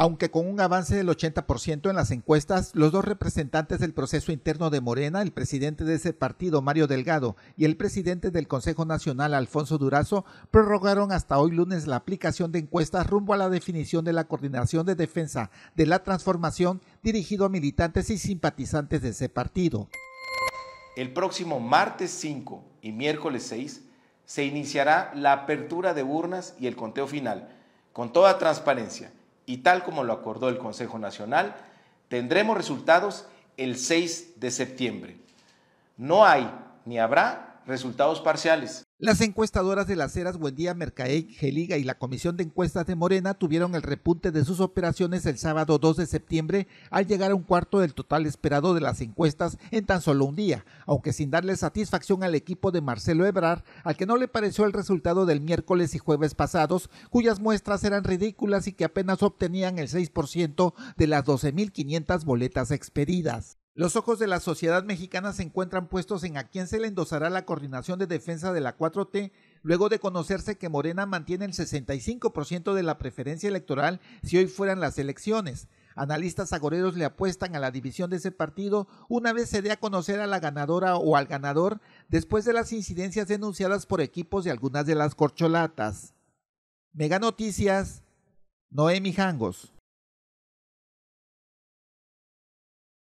Aunque con un avance del 80% en las encuestas, los dos representantes del proceso interno de Morena, el presidente de ese partido, Mario Delgado, y el presidente del Consejo Nacional, Alfonso Durazo, prorrogaron hasta hoy lunes la aplicación de encuestas rumbo a la definición de la coordinación de defensa de la transformación dirigido a militantes y simpatizantes de ese partido. El próximo martes 5 y miércoles 6 se iniciará la apertura de urnas y el conteo final, con toda transparencia y tal como lo acordó el Consejo Nacional, tendremos resultados el 6 de septiembre. No hay ni habrá resultados parciales. Las encuestadoras de las Heras, Buendía, Mercae, Geliga y la Comisión de Encuestas de Morena tuvieron el repunte de sus operaciones el sábado 2 de septiembre al llegar a un cuarto del total esperado de las encuestas en tan solo un día, aunque sin darle satisfacción al equipo de Marcelo Ebrard, al que no le pareció el resultado del miércoles y jueves pasados, cuyas muestras eran ridículas y que apenas obtenían el 6% de las 12.500 boletas expedidas. Los ojos de la sociedad mexicana se encuentran puestos en a quién se le endosará la coordinación de defensa de la 4T luego de conocerse que Morena mantiene el 65% de la preferencia electoral si hoy fueran las elecciones. Analistas agoreros le apuestan a la división de ese partido una vez se dé a conocer a la ganadora o al ganador después de las incidencias denunciadas por equipos de algunas de las corcholatas. Mega Noticias, Noemi Jangos.